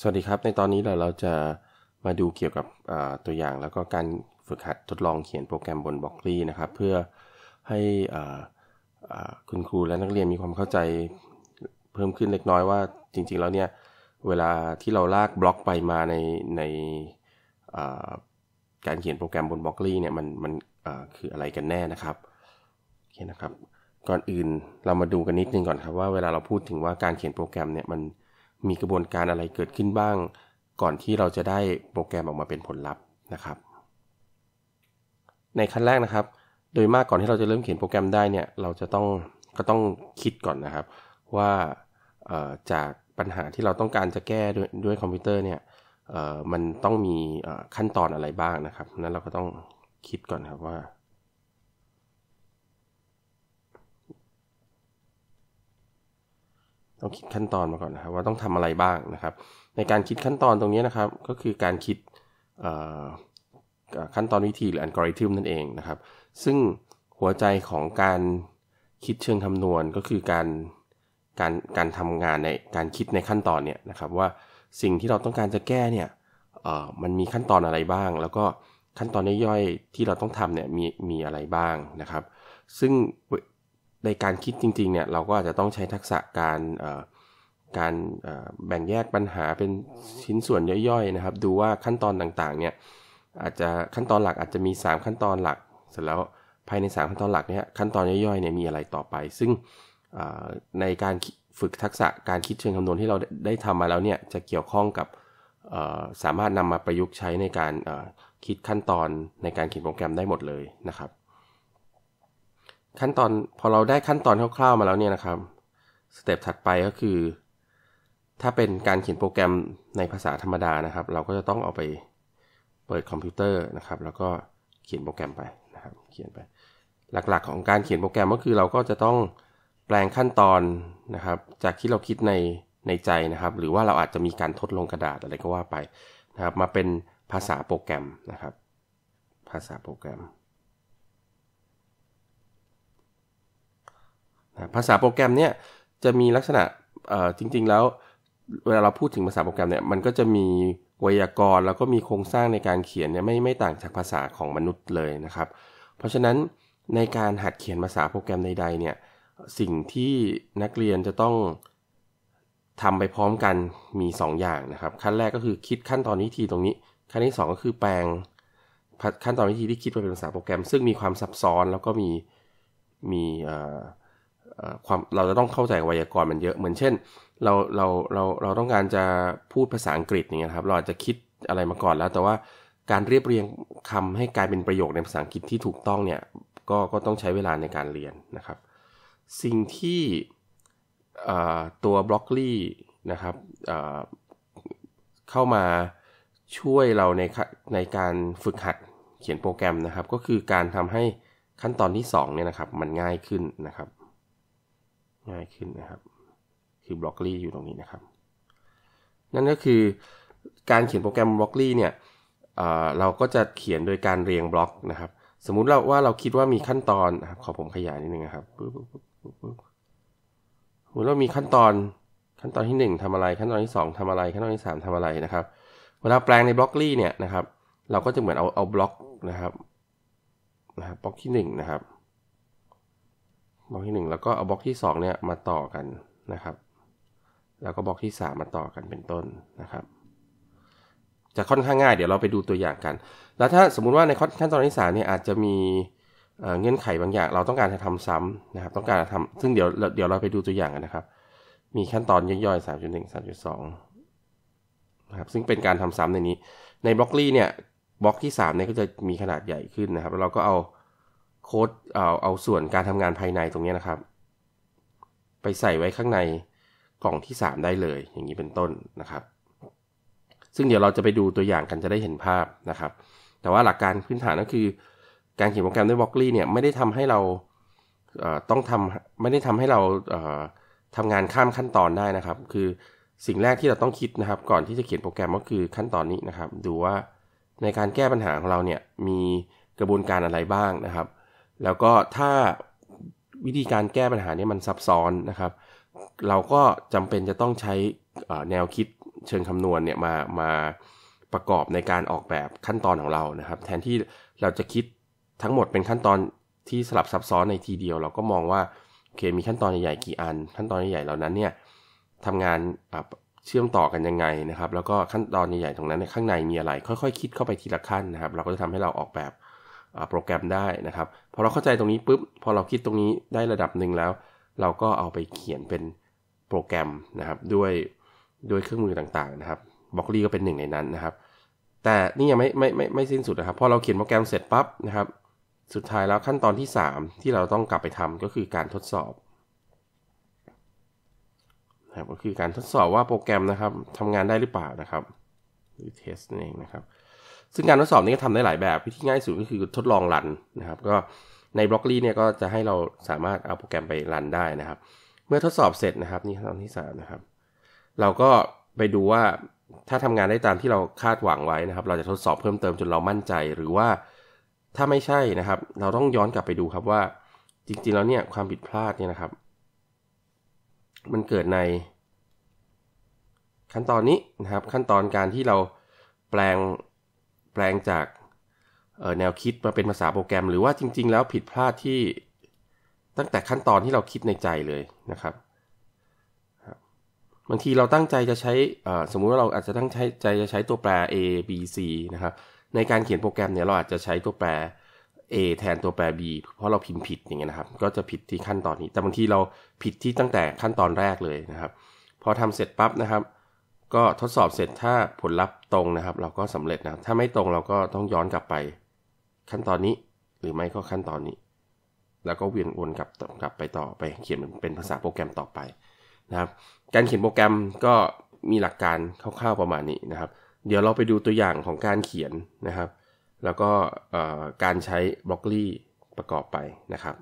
สวัสดีครับ ในตอนนี้เราเราจะมาดูเกี่ยวกับตัวอย่างแล้วก็การฝึกหัดทดลองเขียนโปรแกรมบนบล็อกลี่นะครับเพื่อให้คุณครูและนักเรียนมีความเข้าใจเพิ่มขึ้นเล็กน้อยว่าจริงๆ แล้วเนี่ยเวลาที่เราลากบล็อกไปมาในในการเขียนโปรแกรมบนบล็อกลี่เนี่ยมันมันคืออะไรกันแน่นะครับโอเคนะครับก่อนอื่นเรามาดูกันนิดนึงก่อนครับ ว่าเวลาเราพูดถึงว่าการเขียนโปรแกรมเนี่ยมันมีกระบวนการอะไรเกิดขึ้นบ้าง ก่อนที่เราจะได้โปรแกรมออกมาเป็นผลลัพธ์นะครับ ในขั้นแรกนะครับ โดยมากก่อนที่เราจะเริ่มเขียนโปรแกรมได้เนี่ย เราจะต้องก็ต้องคิดก่อนนะครับ ว่าจากปัญหาที่เราต้องการจะแก้ด้วยวยคอมพิวเตอร์เนี่ยมันต้องมีขั้นตอนอะไรบ้างนะครับนั้นเราก็ต้องคิดก่อนครับว่าต้องคิดขั้นตอนมาก่อนนะครับว่าต้องทำอะไรบ้างนะครับ ในการคิดขั้นตอนตรงนี้นะครับก็คือการคิดขั้นตอนวิธีหรืออัลกอริทึมนั่นเองนะครับ ซึ่งหัวใจของการคิดเชิงคำนวณก็คือการการการทำงานในการคิดในขั้นตอนเนี่ยนะครับว่าสิ่งที่เราต้องการจะแก้เนี่ยมันมีขั้นตอนอะไรบ้าง แล้วก็ขั้นตอนย่อยๆที่เราต้องทำเนี่ยมีมีอะไรบ้างนะครับ ซึ่งในการคิดจริงๆเนี่ยเราก็อาจจะต้องใช้ทักษะการการแบ่งแยกปัญหาเป็นชิ้นส่วนย่อยๆนะครับ ดูว่าขั้นตอนต่างๆเนี่ยอาจจะขั้นตอนหลักอาจจะมี 3 ขั้นตอนหลัก เสร็จแล้วภายใน 3 ขั้นตอนหลักเนี่ยขั้นตอนย่อยๆเนี่ยมีอะไรต่อไป ซึ่งในการฝึกทักษะการคิดเชิงคำนวณที่เราได้ทำมาแล้วเนี่ยจะเกี่ยวข้องกับสามารถนำมาประยุกต์ใช้ในการคิดขั้นตอนในการเขียนโปรแกรมได้หมดเลยนะครับขั้นตอนพอเราได้ขั้นตอนคร่าวๆมาแล้วเนี่ยนะครับสเต็ปถัดไปก็คือถ้าเป็นการเขียนโปรแกรมในภาษาธรรมดานะครับ เราก็จะต้องเอาไปเปิดคอมพิวเตอร์นะครับ แล้วก็เขียนโปรแกรมไปนะครับ เขียนไปหลัก ๆของการเขียนโปรแกรมก็คือเราก็จะต้องแปลงขั้นตอนนะครับ จากที่เราคิดในในใจนะครับ หรือว่าเราอาจจะมีการทดลองกระดาษอะไรก็ว่าไปนะครับ มาเป็นภาษาโปรแกรมนะครับ ภาษาโปรแกรมภาษาโปรแกรมเนี่ยจะมีลักษณะจริง ๆแล้ว เวลาเราพูดถึงภาษาโปรแกรมเนี่ยมันก็จะมีไวยากรณ์ แล้วก็มีโครงสร้างในการเขียนเนี่ยไม่ ไม่ต่างจากภาษาของมนุษย์เลยนะครับ เพราะฉะนั้นในการหัดเขียนภาษาโปรแกรมใดๆ เนี่ย สิ่งที่นักเรียนจะต้องทำไปพร้อมกันมี2อย่างนะครับ ขั้นแรกก็คือคิดขั้นตอนวิธีตรงนี้ ขั้นที่2ก็คือแปลงขั้นตอนวิธีที่คิดไปเป็นภาษาโปรแกรมซึ่งมีความซับซ้อน แล้วก็มีมีความเราจะต้องเข้าใจไวยากรณ์มันเยอะเหมือนเช่นเราเราเราเราต้องการจะพูดภาษาอังกฤษอย่างเงี้ยครับ เราอาจจะคิดอะไรมาก่อนแล้วแต่ว่าการเรียบเรียงคำให้กลายเป็นประโยคในภาษาอังกฤษที่ถูกต้องเนี่ยก็ก็ต้องใช้เวลาในการเรียนนะครับ สิ่งที่ตัวบล็อกลี่นะครับเข้ามาช่วยเราในในการฝึกหัดเขียนโปรแกรมนะครับ ก็คือการทำให้ขั้นตอนที่2เนี่ยนะครับมันง่ายขึ้นนะครับง่ายขึ้นนะครับ คือบล็อกลี่อยู่ตรงนี้นะครับ นั่นก็คือการเขียนโปรแกรมบล็อกลี่เนี่ย เราก็จะเขียนโดยการเรียงบล็อกนะครับ สมมุติเราว่าเราคิดว่ามีขั้นตอนนะครับ ขอผมขยายนิดนึงนะครับสมมติเรา มีขั้นตอนขั้นตอนที่1ทำอะไรขั้นตอนที่ 2 ทำอะไรขั้นตอนที่3ทำอะไรนะครับเวลาแปลงในบล็อกลี่เนี่ยนะครับ เราก็จะเหมือนเอาเอาบล็อกนะครับนะครับบล็อกที่1นะครับบล็อกที่ 1 แล้วก็เอาบล็อกที่2เนี่ยมาต่อกันนะครับ แล้วก็บล็อกที่ 3 มาต่อกันเป็นต้นนะครับจะค่อนข้างง่ายเดี๋ยวเราไปดูตัวอย่างกัน แล้วถ้าสมมุติว่าในขั้นตอนที่สามเนี่ยอาจจะมีเงื่อนไขบางอย่างเราต้องการจะทำซ้ำนะครับต้องการจะทำซึ่งเดี๋ยวเดี๋ยวเราไปดูตัวอย่างกันนะครับ มีขั้นตอนย่อยๆ 3.1 3.2นะครับซึ่งเป็นการทำซ้ำในนี้ ในบล็อกลี่เนี่ยบล็อกที่3เนี่ยก็จะมีขนาดใหญ่ขึ้นนะครับแล้วเราก็เอาโค้ดเอาเอาส่วนการทำงานภายในตรงนี้นะครับ ไปใส่ไว้ข้างในกล่องที่ 3 ได้เลยอย่างนี้เป็นต้นนะครับ ซึ่งเดี๋ยวเราจะไปดูตัวอย่างกันจะได้เห็นภาพนะครับ แต่ว่าหลักการพื้นฐานก็คือ การเขียนโปรแกรมด้วยบล็อกลี่เนี่ยไม่ได้ทำให้เราต้องทำไม่ได้ทำให้เราทำงานข้ามขั้นตอนได้นะครับ คือสิ่งแรกที่เราต้องคิดนะครับ ก่อนที่จะเขียนโปรแกรมก็คือขั้นตอนนี้นะครับ ดูว่าในการแก้ปัญหาของเราเนี่ยมีกระบวนการอะไรบ้างนะครับแล้วก็ถ้าวิธีการแก้ปัญหานี้มันซับซ้อนนะครับ เราก็จำเป็นจะต้องใช้แนวคิดเชิงคำนวณเนี่ยมามาประกอบในการออกแบบขั้นตอนของเรานะครับ แทนที่เราจะคิดทั้งหมดเป็นขั้นตอนที่สลับซับซ้อนในทีเดียว เราก็มองว่าโอเคมีขั้นตอนใหญ่ๆกี่อัน ขั้นตอนใหญ่ๆเหล่านั้นเนี่ยทำงานเชื่อมต่อกันยังไงนะครับ แล้วก็ขั้นตอนใหญ่ๆตรงนั้นในข้างในมีอะไร ค่อยๆคิดเข้าไปทีละขั้นนะครับเราก็จะทำให้เราออกแบบโปรแกรมได้นะครับ พอเราเข้าใจตรงนี้ปุ๊บพอเราคิดตรงนี้ได้ระดับหนึ่งแล้ว เราก็เอาไปเขียนเป็นโปรแกรมนะครับ ด้วยด้วยเครื่องมือต่าง ๆ นะครับบล็อกลี่ก็เป็นหนึ่งในนั้นนะครับ แต่นี่ยังไม่ไม่ไม่ไม่สิ้นสุดนะครับพอเราเขียนโปรแกรมเสร็จปั๊บนะครับ สุดท้ายแล้วขั้นตอนที่3ที่เราต้องกลับไปทำก็คือการทดสอบนะครับก็คือการทดสอบว่าโปรแกรมนะครับทำงานได้หรือเปล่านะครับ หรือเทสนั่นเองนะครับซึ่งการทดสอบนี้ก็ทำได้หลายแบบ วิธีง่ายสุดก็คือทดลองรันนะครับ ก็ในบล็อกลี่เนี่ยก็จะให้เราสามารถเอาโปรแกรมไปรันได้นะครับ เมื่อทดสอบเสร็จนะครับนี่ขั้นตอนที่3นะครับ เราก็ไปดูว่าถ้าทำงานได้ตามที่เราคาดหวังไว้นะครับ เราจะทดสอบเพิ่มเติมจนเรามั่นใจ หรือว่าถ้าไม่ใช่นะครับ เราต้องย้อนกลับไปดูครับว่าจริง ๆ แล้วเนี่ยความผิดพลาดเนี่ยนะครับ มันเกิดในขั้นตอนนี้นะครับ ขั้นตอนการที่เราแปลงแปลงจากแนวคิดมาเป็นภาษาโปรแกรม หรือว่าจริงๆ แล้วผิดพลาดที่ตั้งแต่ขั้นตอนที่เราคิดในใจเลยนะครับบางทีเราตั้งใจจะใช้สมมุติว่าเราอาจจะตั้งใจจะใช้ตัวแปร a b c นะครับ ในการเขียนโปรแกรมเนี่ยเราอาจจะใช้ตัวแปร a แทนตัวแปร b เพราะเราพิมพ์ผิดอย่างเงี้ยนะครับ ก็จะผิดที่ขั้นตอนนี้ แต่บางทีเราผิดที่ตั้งแต่ขั้นตอนแรกเลยนะครับพอทำเสร็จปั๊บนะครับก็ทดสอบเสร็จถ้าผลลัพธ์ตรงนะครับ เราก็สำเร็จนะถ้าไม่ตรงเราก็ต้องย้อนกลับไปขั้นตอนนี้ หรือไม่ก็ขั้นตอนนี้ แล้วก็เวียนวนกลับกลับไปต่อไปเขียนเป็นภาษาโปรแกรมต่อไปนะครับ การเขียนโปรแกรมก็มีหลักการคร่าวๆประมาณนี้นะครับ เดี๋ยวเราไปดูตัวอย่างของการเขียนนะครับแล้วก็การใช้บล็อกลี่ประกอบไปนะครับ